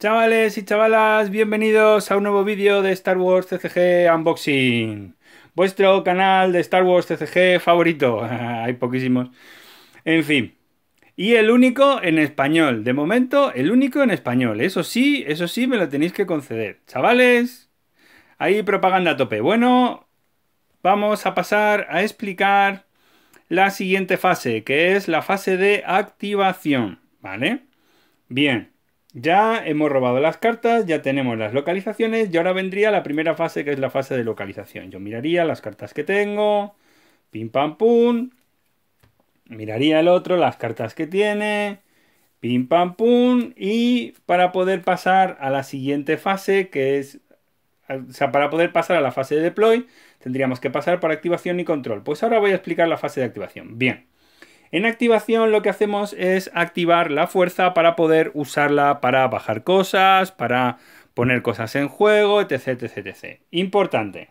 Chavales y chavalas, bienvenidos a un nuevo vídeo de Star Wars CCG Unboxing. Vuestro canal de Star Wars CCG favorito. Hay poquísimos. En fin. Y el único en español. De momento, el único en español. Eso sí, eso sí me lo tenéis que conceder. Chavales, ahí propaganda a tope. Bueno, vamos a pasar a explicar la siguiente fase, que es la fase de activación. ¿Vale? Bien. Ya hemos robado las cartas, ya tenemos las localizaciones y ahora vendría la primera fase que es la fase de localización. Yo miraría las cartas que tengo, pim pam pum, miraría el otro, las cartas que tiene, pim pam pum y para poder pasar a la siguiente fase que es, o sea, para poder pasar a la fase de deploy tendríamos que pasar por activación y control. Pues ahora voy a explicar la fase de activación. Bien. En activación lo que hacemos es activar la fuerza para poder usarla para bajar cosas, para poner cosas en juego, etc. etc, etc. Importante.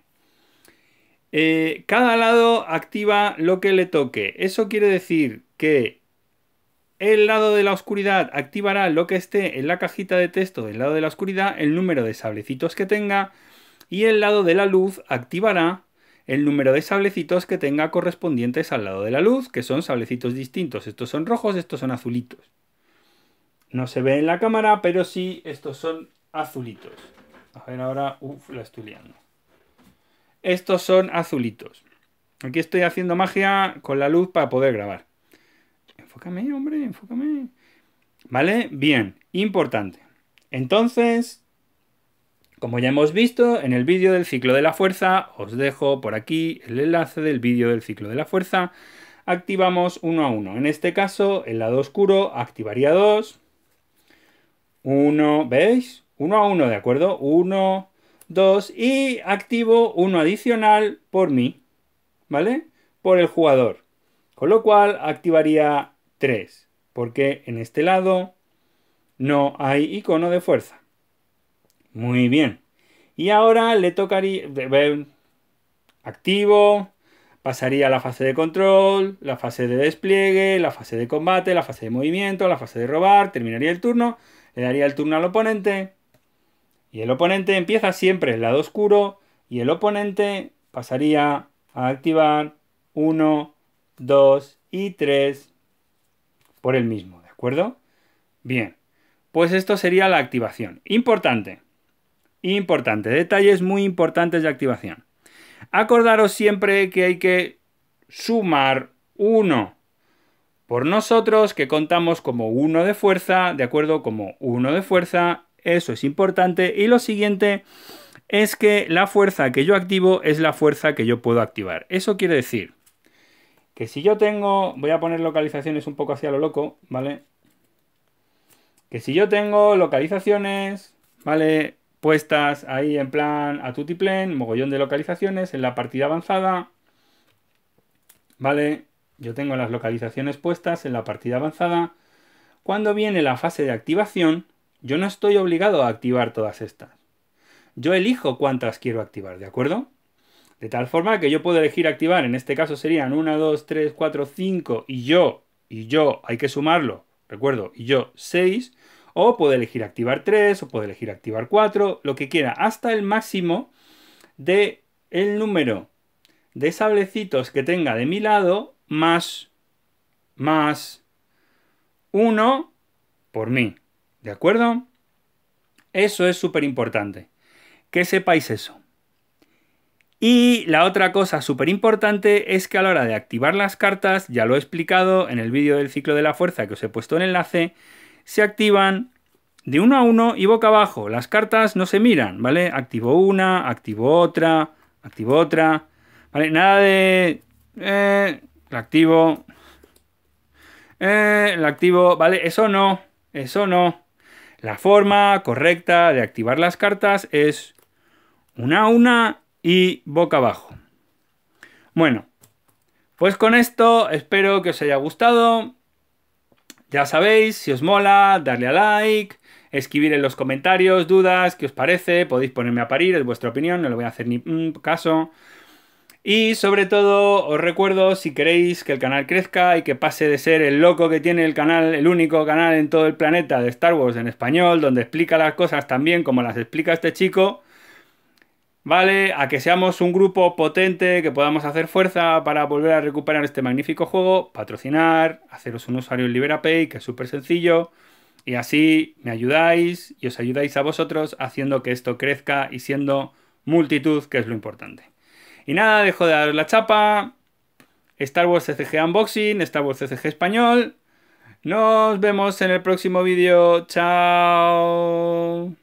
Eh, cada lado activa lo que le toque. Eso quiere decir que el lado de la oscuridad activará lo que esté en la cajita de texto del lado de la oscuridad, el número de sablecitos que tenga, y el lado de la luz activará el número de sablecitos que tenga correspondientes al lado de la luz, que son sablecitos distintos. Estos son rojos, estos son azulitos. No se ve en la cámara, pero sí, estos son azulitos. A ver ahora, uff, la estoy liando. Estos son azulitos. Aquí estoy haciendo magia con la luz para poder grabar. Enfócame, hombre, enfócame. ¿Vale? Bien, importante. Entonces, como ya hemos visto en el vídeo del ciclo de la fuerza, os dejo por aquí el enlace del vídeo del ciclo de la fuerza, activamos uno a uno. En este caso, el lado oscuro activaría dos, uno, ¿veis? Uno a uno, ¿de acuerdo? Uno, dos, y activo uno adicional por mí, ¿vale? Por el jugador. Con lo cual activaría tres, porque en este lado no hay icono de fuerza. Muy bien. Y ahora le tocaría... Activo. Pasaría la fase de control, la fase de despliegue, la fase de combate, la fase de movimiento, la fase de robar. Terminaría el turno. Le daría el turno al oponente. Y el oponente empieza siempre el lado oscuro. Y el oponente pasaría a activar 1, 2 y 3 por el mismo, ¿de acuerdo? Bien, pues esto sería la activación. Importante, Importante, detalles muy importantes de activación. Acordaros siempre que hay que sumar uno por nosotros, que contamos como uno de fuerza, ¿de acuerdo? Como uno de fuerza, eso es importante. Y lo siguiente es que la fuerza que yo activo es la fuerza que yo puedo activar. Eso quiere decir que si yo tengo, voy a poner localizaciones un poco hacia lo loco, ¿vale? Que si yo tengo localizaciones, ¿vale? puestas ahí en plan a tutiplen, mogollón de localizaciones, en la partida avanzada, ¿vale? Yo tengo las localizaciones puestas en la partida avanzada. Cuando viene la fase de activación, yo no estoy obligado a activar todas estas. Yo elijo cuántas quiero activar, ¿de acuerdo? De tal forma que yo puedo elegir activar, en este caso serían 1, 2, 3, 4, 5 y yo, y yo, hay que sumarlo, recuerdo, y yo 6, o puede elegir activar 3, o puede elegir activar 4, lo que quiera, hasta el máximo de el número de sablecitos que tenga de mi lado más más 1 por mí. ¿De acuerdo? Eso es súper importante. Que sepáis eso. Y la otra cosa súper importante es que a la hora de activar las cartas, ya lo he explicado en el vídeo del ciclo de la fuerza que os he puesto el enlace, se activan de uno a uno y boca abajo. Las cartas no se miran, ¿vale? Activo una, activo otra, activo otra. ¿Vale? Nada de... Eh, la activo. Eh, la activo, ¿vale? Eso no, eso no. La forma correcta de activar las cartas es una a una y boca abajo. Bueno, pues con esto espero que os haya gustado. Ya sabéis, si os mola, darle a like, escribir en los comentarios dudas, qué os parece, podéis ponerme a parir, es vuestra opinión, no le voy a hacer ni mm, caso. Y sobre todo, os recuerdo, si queréis que el canal crezca y que pase de ser el loco que tiene el canal, el único canal en todo el planeta de Star Wars en español, donde explica las cosas tan bien como las explica este chico, ¿vale? A que seamos un grupo potente, que podamos hacer fuerza para volver a recuperar este magnífico juego, patrocinar, haceros un usuario en LiberaPay, que es súper sencillo, y así me ayudáis y os ayudáis a vosotros haciendo que esto crezca y siendo multitud, que es lo importante. Y nada, dejo de daros la chapa. Star Wars CCG Unboxing, Star Wars CCG Español. Nos vemos en el próximo vídeo. Chao.